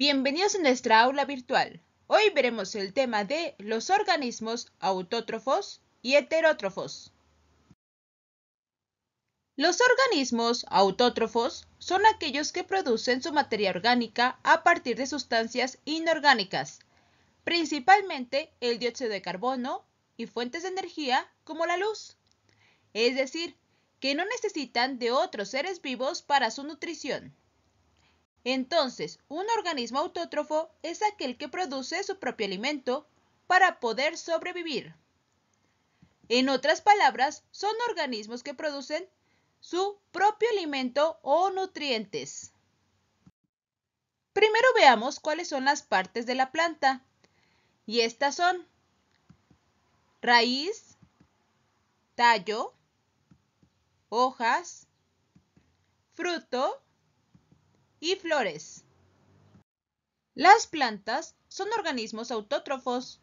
Bienvenidos a nuestra aula virtual. Hoy veremos el tema de los organismos autótrofos y heterótrofos. Los organismos autótrofos son aquellos que producen su materia orgánica a partir de sustancias inorgánicas, principalmente el dióxido de carbono y fuentes de energía como la luz. Es decir, que no necesitan de otros seres vivos para su nutrición. Entonces, un organismo autótrofo es aquel que produce su propio alimento para poder sobrevivir. En otras palabras, son organismos que producen su propio alimento o nutrientes. Primero veamos cuáles son las partes de la planta. Y estas son raíz, tallo, hojas, fruto, y flores. Las plantas son organismos autótrofos.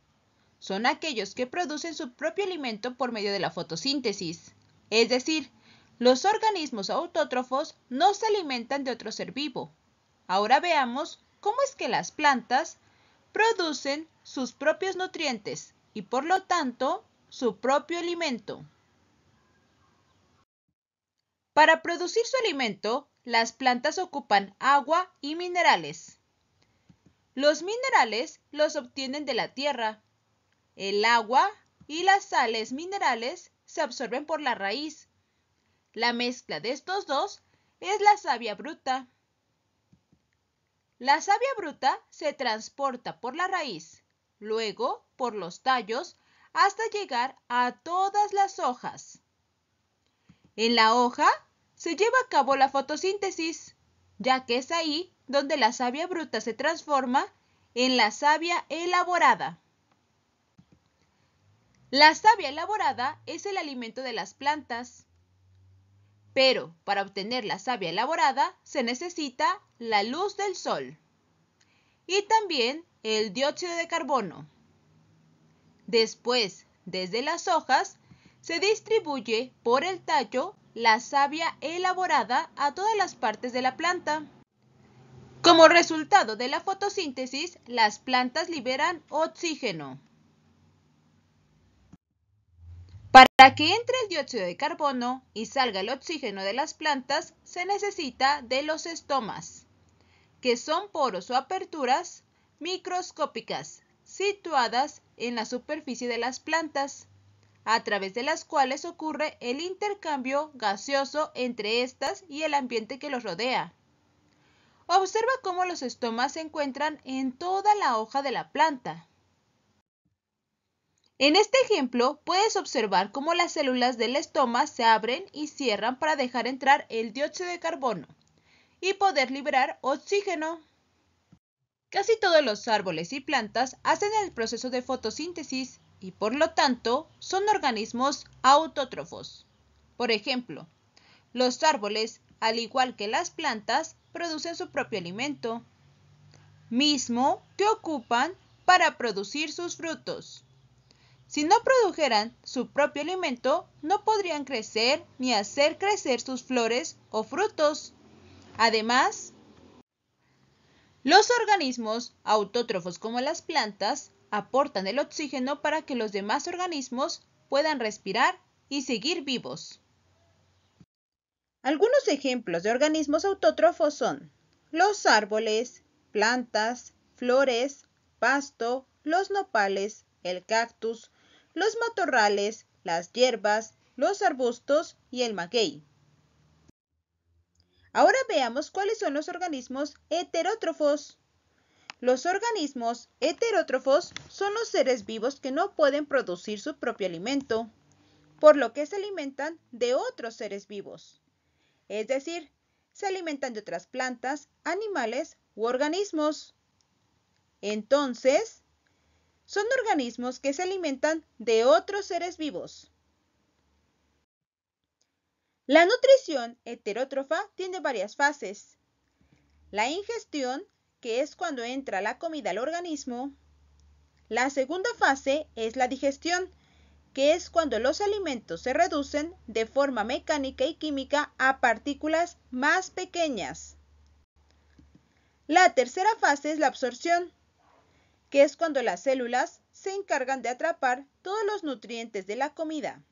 Son aquellos que producen su propio alimento por medio de la fotosíntesis. Es decir, los organismos autótrofos no se alimentan de otro ser vivo. Ahora veamos cómo es que las plantas producen sus propios nutrientes y por lo tanto su propio alimento. Para producir su alimento, las plantas ocupan agua y minerales. Los minerales los obtienen de la tierra. El agua y las sales minerales se absorben por la raíz. La mezcla de estos dos es la savia bruta. La savia bruta se transporta por la raíz, luego por los tallos, hasta llegar a todas las hojas. En la hoja se lleva a cabo la fotosíntesis, ya que es ahí donde la savia bruta se transforma en la savia elaborada. La savia elaborada es el alimento de las plantas, pero para obtener la savia elaborada se necesita la luz del sol y también el dióxido de carbono. Después, desde las hojas, se distribuye por el tallo la savia elaborada a todas las partes de la planta. Como resultado de la fotosíntesis, las plantas liberan oxígeno. Para que entre el dióxido de carbono y salga el oxígeno de las plantas, se necesita de los estomas, que son poros o aperturas microscópicas situadas en la superficie de las plantas a través de las cuales ocurre el intercambio gaseoso entre estas y el ambiente que los rodea. Observa cómo los estomas se encuentran en toda la hoja de la planta. En este ejemplo, puedes observar cómo las células del estoma se abren y cierran para dejar entrar el dióxido de carbono y poder liberar oxígeno. Casi todos los árboles y plantas hacen el proceso de fotosíntesis y por lo tanto son organismos autótrofos. Por ejemplo, los árboles, al igual que las plantas, producen su propio alimento, mismo que ocupan para producir sus frutos. Si no produjeran su propio alimento, no podrían crecer ni hacer crecer sus flores o frutos. Además, los organismos autótrofos como las plantas aportan el oxígeno para que los demás organismos puedan respirar y seguir vivos. Algunos ejemplos de organismos autótrofos son los árboles, plantas, flores, pasto, los nopales, el cactus, los matorrales, las hierbas, los arbustos y el maguey. Ahora veamos cuáles son los organismos heterótrofos. Los organismos heterótrofos son los seres vivos que no pueden producir su propio alimento, por lo que se alimentan de otros seres vivos. Es decir, se alimentan de otras plantas, animales u organismos. Entonces, son organismos que se alimentan de otros seres vivos. La nutrición heterótrofa tiene varias fases. La ingestión que es cuando entra la comida al organismo. La segunda fase es la digestión, que es cuando los alimentos se reducen de forma mecánica y química a partículas más pequeñas. La tercera fase es la absorción, que es cuando las células se encargan de atrapar todos los nutrientes de la comida.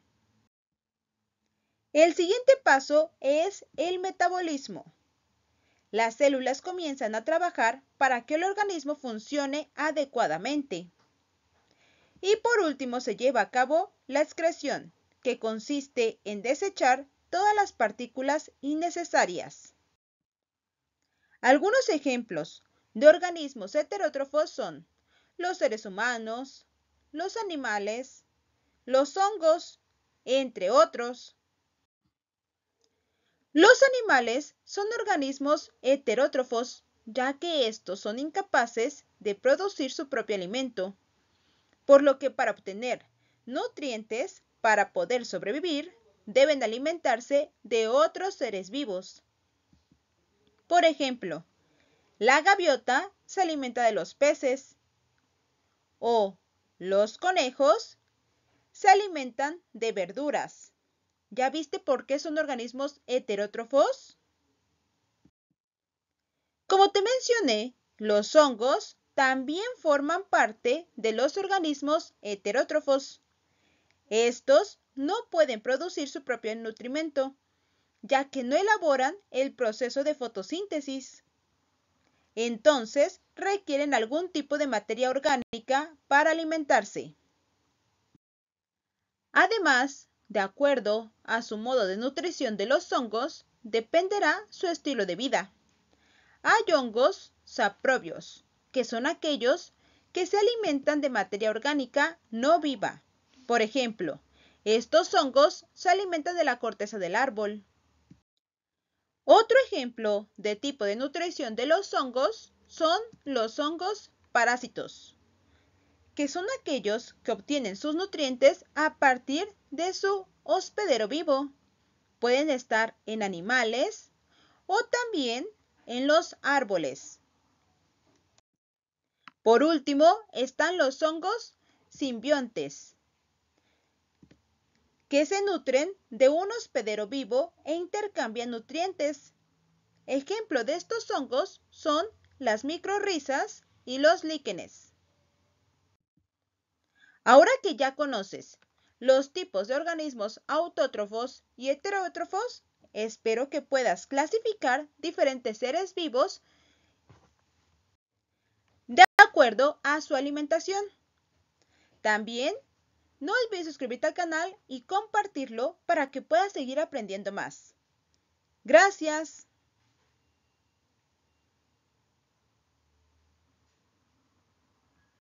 El siguiente paso es el metabolismo. Las células comienzan a trabajar para que el organismo funcione adecuadamente. Y por último se lleva a cabo la excreción, que consiste en desechar todas las partículas innecesarias. Algunos ejemplos de organismos heterótrofos son los seres humanos, los animales, los hongos, entre otros. Los animales son organismos heterótrofos, ya que estos son incapaces de producir su propio alimento, por lo que para obtener nutrientes para poder sobrevivir, deben alimentarse de otros seres vivos. Por ejemplo, la gaviota se alimenta de los peces o los conejos se alimentan de verduras. ¿Ya viste por qué son organismos heterótrofos? Como te mencioné, los hongos también forman parte de los organismos heterótrofos. Estos no pueden producir su propio nutrimento, ya que no elaboran el proceso de fotosíntesis. Entonces, requieren algún tipo de materia orgánica para alimentarse. Además, de acuerdo a su modo de nutrición de los hongos, dependerá su estilo de vida. Hay hongos saprobios, que son aquellos que se alimentan de materia orgánica no viva. Por ejemplo, estos hongos se alimentan de la corteza del árbol. Otro ejemplo de tipo de nutrición de los hongos son los hongos parásitos que son aquellos que obtienen sus nutrientes a partir de su hospedero vivo. Pueden estar en animales o también en los árboles. Por último, están los hongos simbiontes, que se nutren de un hospedero vivo e intercambian nutrientes. Ejemplo de estos hongos son las micorrizas y los líquenes. Ahora que ya conoces los tipos de organismos autótrofos y heterótrofos, espero que puedas clasificar diferentes seres vivos de acuerdo a su alimentación. También no olvides suscribirte al canal y compartirlo para que puedas seguir aprendiendo más. Gracias.